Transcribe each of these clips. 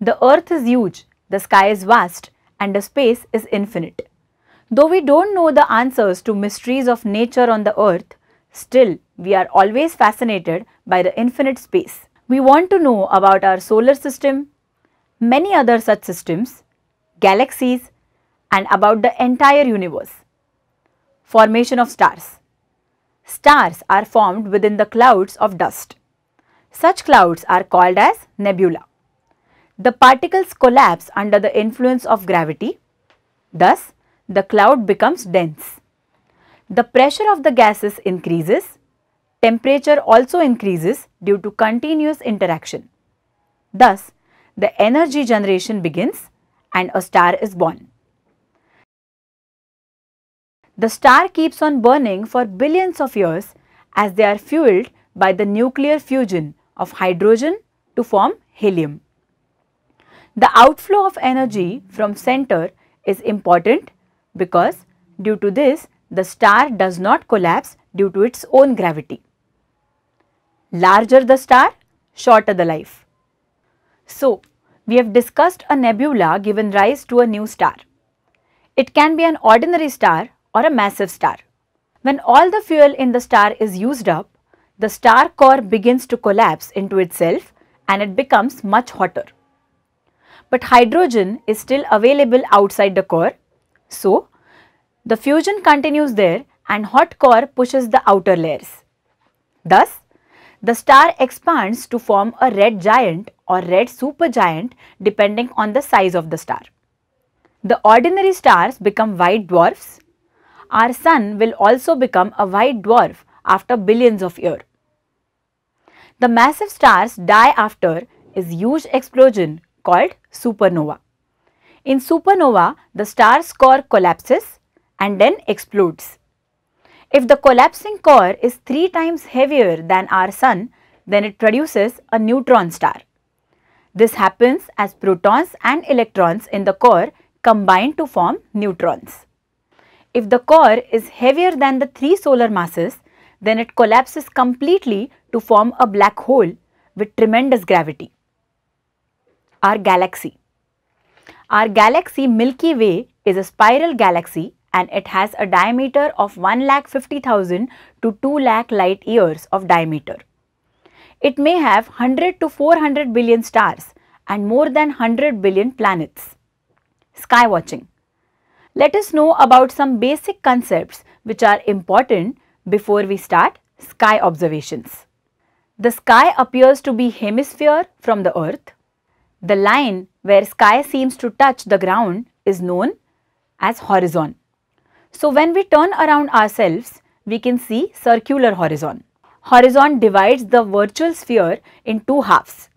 The earth is huge, the sky is vast, and the space is infinite. Though we don't know the answers to mysteries of nature on the earth, still we are always fascinated by the infinite space. We want to know about our solar system, many other such systems, galaxies, and about the entire universe. Formation of stars. Stars are formed within the clouds of dust. Such clouds are called as nebula. The particles collapse under the influence of gravity. Thus, the cloud becomes dense. The pressure of the gases increases. Temperature also increases due to continuous interaction. Thus, the energy generation begins and a star is born. The star keeps on burning for billions of years as they are fueled by the nuclear fusion of hydrogen to form helium. The outflow of energy from center is important because due to this the star does not collapse due to its own gravity. Larger the star, shorter the life. So, we have discussed a nebula given rise to a new star. It can be an ordinary star or a massive star. When all the fuel in the star is used up, the star core begins to collapse into itself and it becomes much hotter but hydrogen is still available outside the core. So, the fusion continues there and hot core pushes the outer layers. Thus, the star expands to form a red giant or red supergiant depending on the size of the star. The ordinary stars become white dwarfs. Our sun will also become a white dwarf after billions of years. The massive stars die after a huge explosion called supernova. In supernova, the star's core collapses and then explodes. If the collapsing core is three times heavier than our sun, then it produces a neutron star. This happens as protons and electrons in the core combine to form neutrons. If the core is heavier than the three solar masses, then it collapses completely to form a black hole with tremendous gravity our galaxy. Our galaxy Milky Way is a spiral galaxy and it has a diameter of 1,50,000 to 2 lakh light years of diameter. It may have 100 to 400 billion stars and more than 100 billion planets. Sky watching. Let us know about some basic concepts which are important before we start sky observations. The sky appears to be hemisphere from the earth. The line where sky seems to touch the ground is known as horizon. So when we turn around ourselves, we can see circular horizon. Horizon divides the virtual sphere in two halves.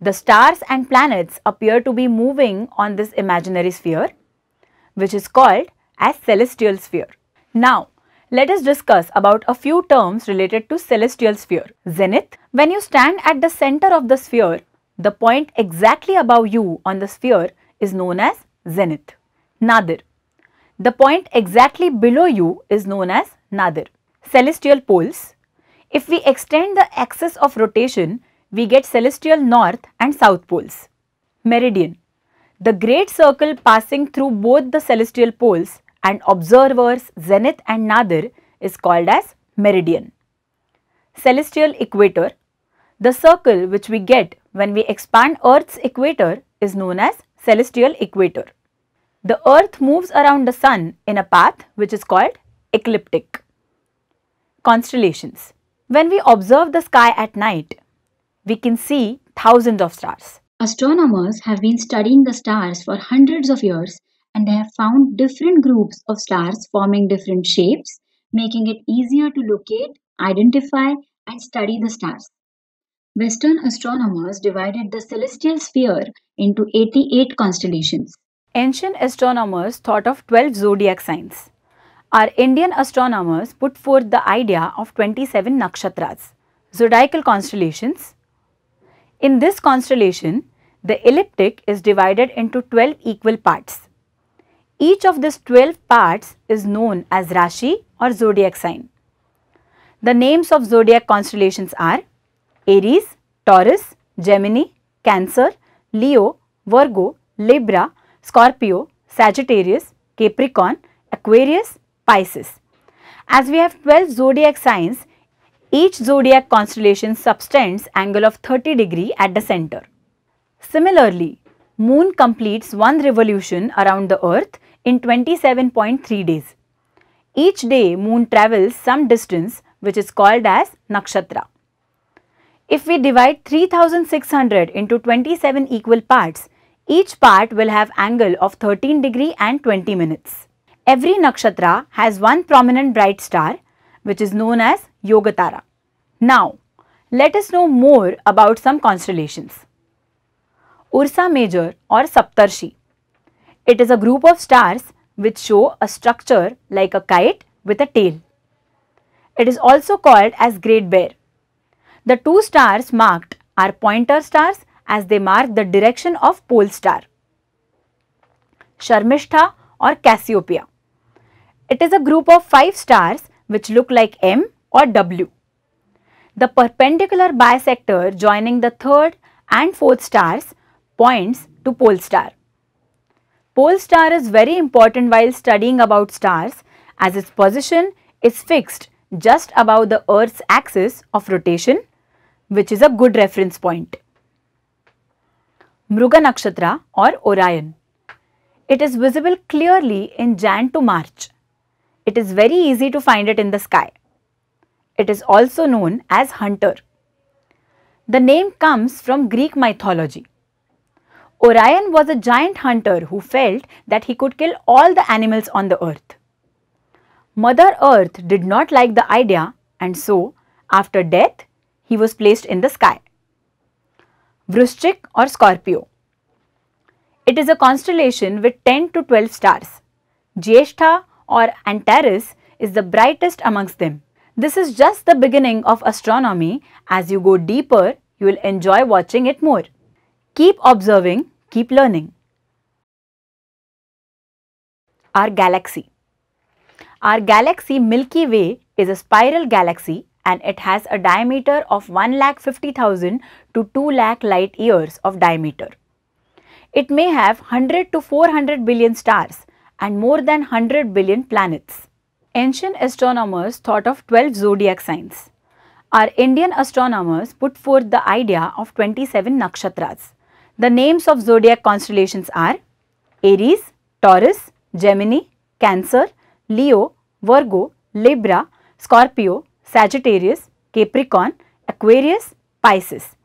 The stars and planets appear to be moving on this imaginary sphere, which is called as celestial sphere. Now, let us discuss about a few terms related to celestial sphere. Zenith, when you stand at the center of the sphere, the point exactly above you on the sphere is known as zenith, nadir. The point exactly below you is known as nadir. Celestial poles. If we extend the axis of rotation, we get celestial north and south poles. Meridian. The great circle passing through both the celestial poles and observers zenith and nadir is called as meridian. Celestial equator. The circle which we get when we expand Earth's equator is known as celestial equator. The Earth moves around the Sun in a path which is called ecliptic. Constellations. When we observe the sky at night, we can see thousands of stars. Astronomers have been studying the stars for hundreds of years and they have found different groups of stars forming different shapes, making it easier to locate, identify and study the stars. Western astronomers divided the celestial sphere into 88 constellations. Ancient astronomers thought of 12 zodiac signs. Our Indian astronomers put forth the idea of 27 nakshatras, zodiacal constellations. In this constellation, the elliptic is divided into 12 equal parts. Each of these 12 parts is known as Rashi or zodiac sign. The names of zodiac constellations are Aries, Taurus, Gemini, Cancer, Leo, Virgo, Libra, Scorpio, Sagittarius, Capricorn, Aquarius, Pisces. As we have 12 zodiac signs, each zodiac constellation subtends angle of 30 degree at the center. Similarly, moon completes one revolution around the earth in 27.3 days. Each day moon travels some distance which is called as nakshatra. If we divide 3600 into 27 equal parts, each part will have angle of 13 degree and 20 minutes. Every nakshatra has one prominent bright star which is known as Yogatara. Now, let us know more about some constellations. Ursa Major or Saptarshi. It is a group of stars which show a structure like a kite with a tail. It is also called as Great Bear. The two stars marked are pointer stars as they mark the direction of pole star. Sharmishtha or Cassiopeia. It is a group of five stars which look like M or W. The perpendicular bisector joining the third and fourth stars points to pole star. Pole star is very important while studying about stars as its position is fixed just above the earth's axis of rotation which is a good reference point. Mruga Nakshatra or Orion. It is visible clearly in Jan to March. It is very easy to find it in the sky. It is also known as hunter. The name comes from Greek mythology. Orion was a giant hunter who felt that he could kill all the animals on the earth. Mother Earth did not like the idea and so, after death, he was placed in the sky. Vrushchik or Scorpio. It is a constellation with 10 to 12 stars. Jyeshtha or Antares is the brightest amongst them. This is just the beginning of astronomy. As you go deeper, you will enjoy watching it more. Keep observing, keep learning. Our galaxy. Our galaxy Milky Way is a spiral galaxy and it has a diameter of 1,50,000 to 2 lakh light years of diameter. It may have 100 to 400 billion stars and more than 100 billion planets. Ancient astronomers thought of 12 zodiac signs. Our Indian astronomers put forth the idea of 27 nakshatras. The names of zodiac constellations are Aries, Taurus, Gemini, Cancer, Leo, Virgo, Libra, Scorpio, Sagittarius, Capricorn, Aquarius, Pisces.